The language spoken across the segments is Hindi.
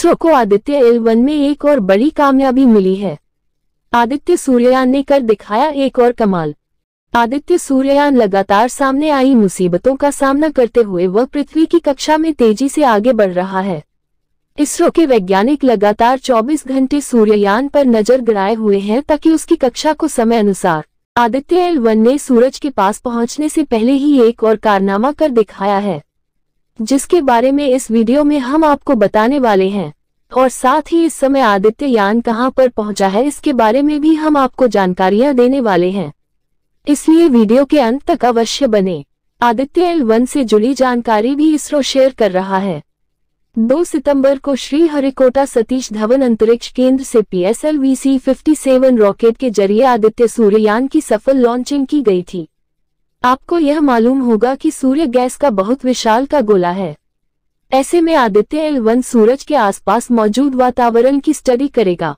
इसरो को आदित्य एल वन में एक और बड़ी कामयाबी मिली है आदित्य सूर्यान ने कर दिखाया एक और कमाल आदित्य सूर्यान लगातार सामने आई मुसीबतों का सामना करते हुए वह पृथ्वी की कक्षा में तेजी से आगे बढ़ रहा है इसरो के वैज्ञानिक लगातार 24 घंटे सूर्ययान पर नजर गड़ाए हुए हैं ताकि उसकी कक्षा को समय अनुसार आदित्य एल वन ने सूरज के पास पहुंचने से पहले ही एक और कारनामा कर दिखाया है जिसके बारे में इस वीडियो में हम आपको बताने वाले हैं और साथ ही इस समय आदित्य यान कहां पर पहुंचा है इसके बारे में भी हम आपको जानकारियां देने वाले हैं इसलिए वीडियो के अंत तक अवश्य बने आदित्य एल वन से जुड़ी जानकारी भी इसरो शेयर कर रहा है 2 सितंबर को श्री हरिकोटा सतीश धवन अंतरिक्ष केंद्र से पीएसएलवीसी 57 रॉकेट के जरिए आदित्य यान की सफल लॉन्चिंग की गई थी आपको यह मालूम होगा कि सूर्य गैस का बहुत विशाल का गोला है ऐसे में आदित्य एल वन सूरज के आसपास मौजूद वातावरण की स्टडी करेगा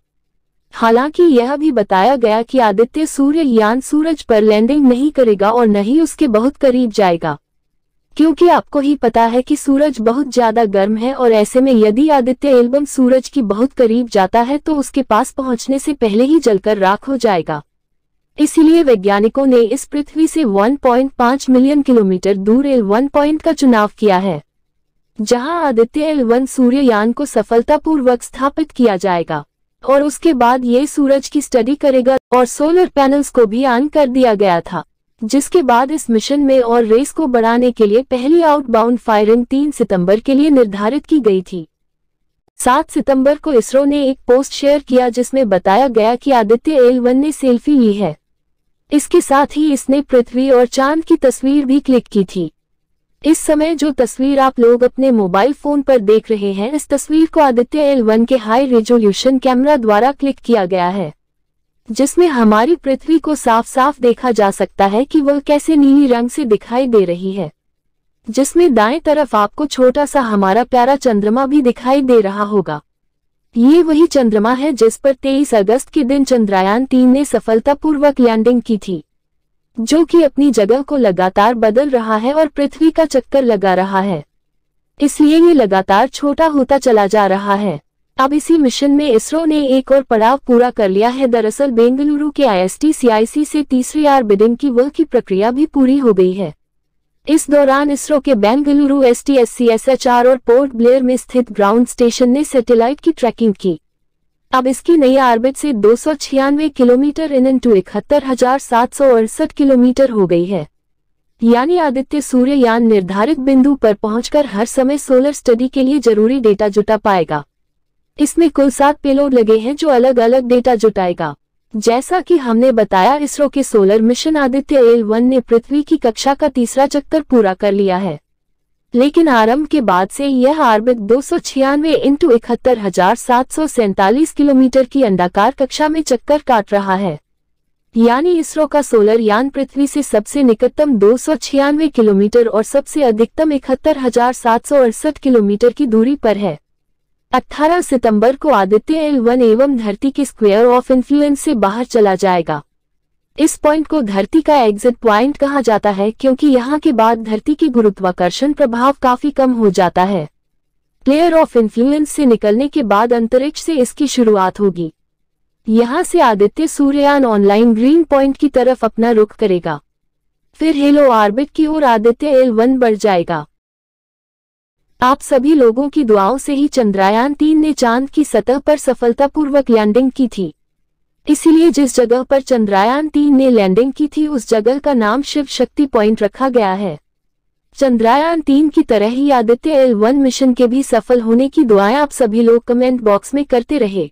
हालांकि यह भी बताया गया कि आदित्य सूर्य यान सूरज पर लैंडिंग नहीं करेगा और न ही उसके बहुत करीब जाएगा क्योंकि आपको ही पता है कि सूरज बहुत ज्यादा गर्म है और ऐसे में यदि आदित्य एल्बम सूरज की बहुत करीब जाता है तो उसके पास पहुंचने से पहले ही जलकर राख हो जाएगा इसीलिए वैज्ञानिकों ने इस पृथ्वी से 1.5 मिलियन किलोमीटर दूर एल वन पॉइंट का चुनाव किया है जहां आदित्य एल वन सूर्ययान को सफलतापूर्वक स्थापित किया जाएगा और उसके बाद ये सूरज की स्टडी करेगा और सोलर पैनल्स को भी ऑन कर दिया गया था जिसके बाद इस मिशन में और रेस को बढ़ाने के लिए पहली आउटबाउंड फायरिंग 3 सितंबर के लिए निर्धारित की गई थी 7 सितंबर को इसरो ने एक पोस्ट शेयर किया जिसमें बताया गया कि आदित्य एल वन ने सेल्फी ली है इसके साथ ही इसने पृथ्वी और चांद की तस्वीर भी क्लिक की थी इस समय जो तस्वीर आप लोग अपने मोबाइल फोन पर देख रहे हैं इस तस्वीर को आदित्य एल वन के हाई रेजोल्यूशन कैमरा द्वारा क्लिक किया गया है जिसमें हमारी पृथ्वी को साफ साफ देखा जा सकता है कि वह कैसे नीली रंग से दिखाई दे रही है जिसमें दाएं तरफ आपको छोटा सा हमारा प्यारा चंद्रमा भी दिखाई दे रहा होगा ये वही चंद्रमा है जिस पर 23 अगस्त के दिन चंद्रयान तीन ने सफलतापूर्वक लैंडिंग की थी जो कि अपनी जगह को लगातार बदल रहा है और पृथ्वी का चक्कर लगा रहा है इसलिए ये लगातार छोटा होता चला जा रहा है अब इसी मिशन में इसरो ने एक और पड़ाव पूरा कर लिया है दरअसल बेंगलुरु के आईएसटी सीआईसी से तीसरी आर बिडिंग की वह की प्रक्रिया भी पूरी हो गई है इस दौरान इसरो के बेंगलुरु एस टी और पोर्ट ब्लेयर में स्थित ग्राउंड स्टेशन ने सैटेलाइट की ट्रैकिंग की अब इसकी नई आर्बिट से दो किलोमीटर इन टू इकहत्तर हजार सात सौ अड़सठ किलोमीटर हो गई है यानी आदित्य सूर्य यान निर्धारित बिंदु पर पहुंचकर हर समय सोलर स्टडी के लिए जरूरी डेटा जुटा पाएगा इसमें कुल सात पेलोड लगे हैं जो अलग अलग डेटा जुटाएगा जैसा कि हमने बताया इसरो के solar mission Aditya L one ने पृथ्वी की कक्षा का तीसरा चक्कर पूरा कर लिया है लेकिन आरंभ के बाद से यह आर्बिट दो सौ छियानवे इंटू इकहत्तर हजार सात सौ सैतालीस किलोमीटर की अंडाकार कक्षा में चक्कर काट रहा है यानी इसरो का सोलर यान पृथ्वी से सबसे निकटतम दो सौ छियानवे किलोमीटर और सबसे अधिकतम इकहत्तर हजार सात सौ अड़सठ किलोमीटर की दूरी पर है 18 सितंबर को आदित्य एल वन एवं धरती के स्क्वायर ऑफ इन्फ्लुएंस से बाहर चला जाएगा इस पॉइंट को धरती का एग्जिट प्वाइंट कहा जाता है क्योंकि यहाँ के बाद धरती के गुरुत्वाकर्षण प्रभाव काफी कम हो जाता है प्लेयर ऑफ इन्फ्लुएंस से निकलने के बाद अंतरिक्ष से इसकी शुरुआत होगी यहाँ से आदित्य सूर्यान ऑनलाइन ग्रीन पॉइंट की तरफ अपना रुख करेगा फिर हेलो ऑर्बिट की ओर आदित्य एल वन बढ़ जाएगा आप सभी लोगों की दुआओं से ही चंद्रयान तीन ने चांद की सतह पर सफलतापूर्वक लैंडिंग की थी इसीलिए जिस जगह पर चंद्रयान तीन ने लैंडिंग की थी उस जगह का नाम शिव शक्ति पॉइंट रखा गया है चंद्रयान तीन की तरह ही आदित्य एल वन मिशन के भी सफल होने की दुआएं आप सभी लोग कमेंट बॉक्स में करते रहे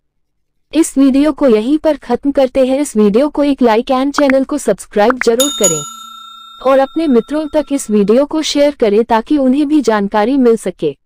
इस वीडियो को यहीं पर खत्म करते हैं इस वीडियो को एक लाइक एंड चैनल को सब्सक्राइब जरूर करें और अपने मित्रों तक इस वीडियो को शेयर करें ताकि उन्हें भी जानकारी मिल सके